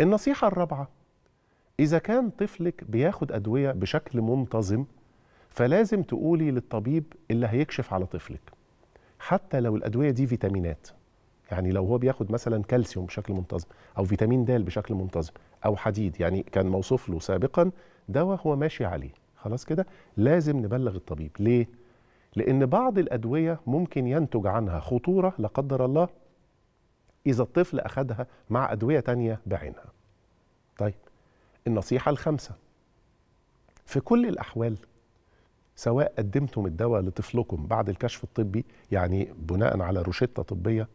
النصيحة الرابعة إذا كان طفلك بياخد أدوية بشكل منتظم فلازم تقولي للطبيب اللي هيكشف على طفلك حتى لو الأدوية دي فيتامينات يعني لو هو بياخد مثلا كالسيوم بشكل منتظم أو فيتامين د بشكل منتظم أو حديد يعني كان موصوف له سابقا دواء هو ماشي عليه خلاص كده لازم نبلغ الطبيب ليه؟ لأن بعض الأدوية ممكن ينتج عنها خطورة لا قدر الله إذا الطفل أخذها مع أدوية تانية بعينها طيب النصيحة الخامسة في كل الأحوال سواء قدمتم الدواء لطفلكم بعد الكشف الطبي يعني بناء على روشتة طبية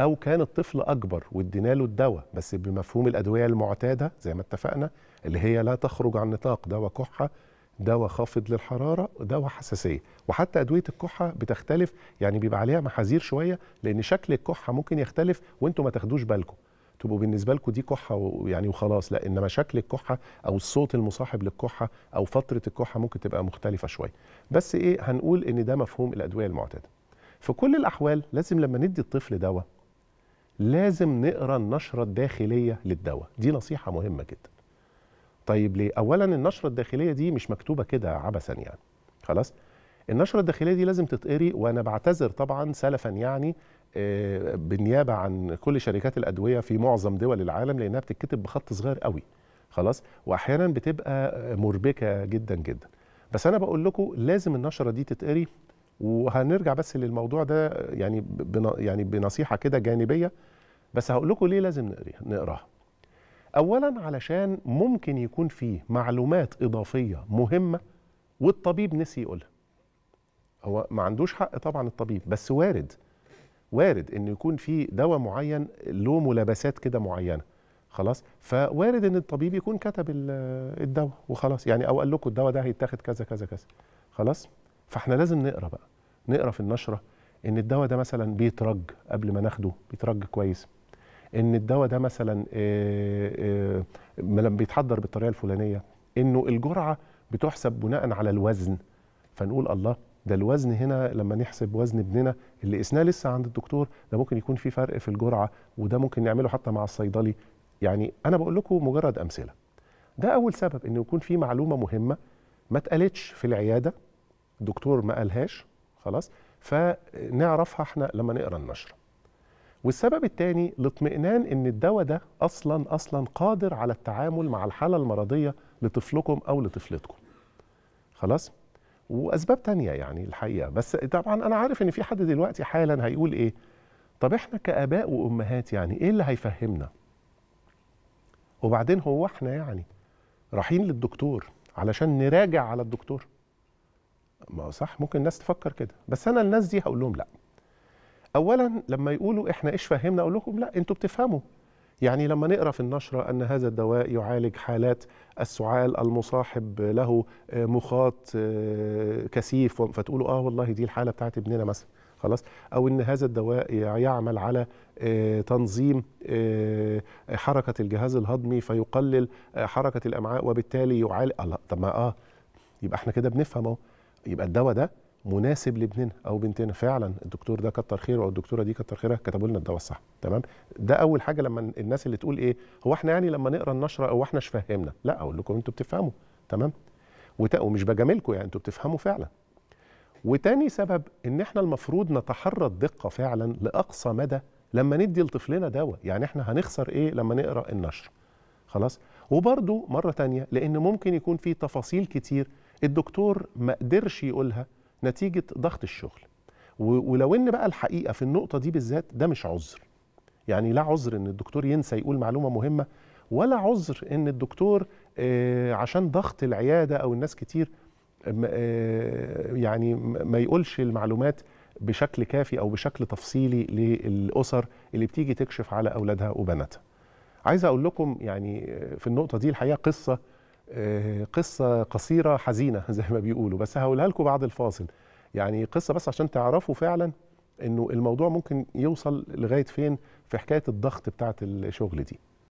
أو كان الطفل أكبر وادينا له الدواء بس بمفهوم الأدوية المعتادة زي ما اتفقنا اللي هي لا تخرج عن نطاق دواء كحة دواء خافض للحراره ودواء حساسيه وحتى ادويه الكحه بتختلف يعني بيبقى عليها محاذير شويه لان شكل الكحه ممكن يختلف وانتم ما تاخدوش بالكم تبقوا بالنسبه لكم دي كحه ويعني وخلاص لا انما شكل الكحه او الصوت المصاحب للكحه او فتره الكحه ممكن تبقى مختلفه شويه بس ايه هنقول ان ده مفهوم الادويه المعتاده في كل الاحوال لازم لما ندي الطفل دواء لازم نقرا النشره الداخليه للدواء دي نصيحه مهمه جدا طيب ليه؟ اولا النشره الداخليه دي مش مكتوبه كده عبثا يعني خلاص؟ النشره الداخليه دي لازم تتقري وانا بعتذر طبعا سلفا يعني آه، بالنيابه عن كل شركات الادويه في معظم دول العالم لانها بتتكتب بخط صغير قوي خلاص واحيانا بتبقى مربكه جدا جدا بس انا بقول لكم لازم النشره دي تتقري وهنرجع بس للموضوع ده يعني يعني بنصيحه كده جانبيه بس هقول لكم ليه لازم نقريها نقراها اولا علشان ممكن يكون فيه معلومات اضافيه مهمه والطبيب نسي يقولها هو ما عندوش حق طبعا الطبيب بس وارد وارد ان يكون في دواء معين له ملابسات كده معينه خلاص فوارد ان الطبيب يكون كتب الدواء وخلاص يعني او قال لكم الدواء ده هيتاخد كذا كذا كذا خلاص فاحنا لازم نقرا بقى نقرا في النشره ان الدواء ده مثلا بيترج قبل ما ناخده بيترج كويس ان الدواء ده مثلا لما بيتحضر بالطريقه الفلانيه انه الجرعه بتحسب بناء على الوزن فنقول الله ده الوزن هنا لما نحسب وزن ابننا اللي قسناه لسه عند الدكتور ده ممكن يكون في فرق في الجرعه وده ممكن نعمله حتى مع الصيدلي يعني انا بقول لكم مجرد امثله ده اول سبب انه يكون في معلومه مهمه ما اتقالتش في العياده الدكتور ما قالهاش خلاص فنعرفها احنا لما نقرا النشره والسبب الثاني الاطمئنان ان الدواء ده اصلا اصلا قادر على التعامل مع الحاله المرضيه لطفلكم او لطفلتكم خلاص واسباب تانية يعني الحقيقه بس طبعا انا عارف ان في حد دلوقتي حالا هيقول ايه طب احنا كاباء وامهات يعني ايه اللي هيفهمنا وبعدين هو احنا يعني رايحين للدكتور علشان نراجع على الدكتور ما صح ممكن الناس تفكر كده بس انا الناس دي هقول لهم لا اولا لما يقولوا احنا ايش فهمنا اقول لكم لا انتوا بتفهموا يعني لما نقرا في النشره ان هذا الدواء يعالج حالات السعال المصاحب له آه، مخاط آه، كثيف فتقولوا اه والله دي الحاله بتاعت ابننا مثلا خلاص او ان هذا الدواء يعمل على آه، تنظيم حركه الجهاز الهضمي فيقلل حركه الامعاء وبالتالي يعالج الله طب ما اه يبقى احنا كده بنفهم اهو يبقى الدواء ده مناسب لابننا او بنتنا فعلا الدكتور ده كتر خيره او الدكتوره دي كتر خيرها كتبوا لنا الدواء الصح تمام ده اول حاجه لما الناس اللي تقول ايه هو احنا يعني لما نقرا النشره او احنا مش فاهمنا لا اقول لكم انتوا بتفهموا تمام ومش بجاملكم يعني انتوا بتفهموا فعلا وتاني سبب ان احنا المفروض نتحرى الدقه فعلا لاقصى مدى لما ندي لطفلنا دواء يعني احنا هنخسر ايه لما نقرا النشر خلاص وبرده مره تانية لان ممكن يكون في تفاصيل كتير الدكتور ما قدرش يقولها نتيجه ضغط الشغل ولو ان بقى الحقيقه في النقطه دي بالذات ده مش عذر يعني لا عذر ان الدكتور ينسى يقول معلومه مهمه ولا عذر ان الدكتور آه، عشان ضغط العياده او الناس كتير آه، يعني ما يقولش المعلومات بشكل كافي او بشكل تفصيلي للاسر اللي بتيجي تكشف على اولادها وبناتها عايز اقول لكم يعني آه، في النقطه دي الحقيقه قصه آه، قصة قصيرة حزينة زي ما بيقولوا بس هقولها لكم بعد الفاصل يعني قصة بس عشان تعرفوا فعلا انه الموضوع ممكن يوصل لغاية فين في حكاية الضغط بتاعت الشغل دي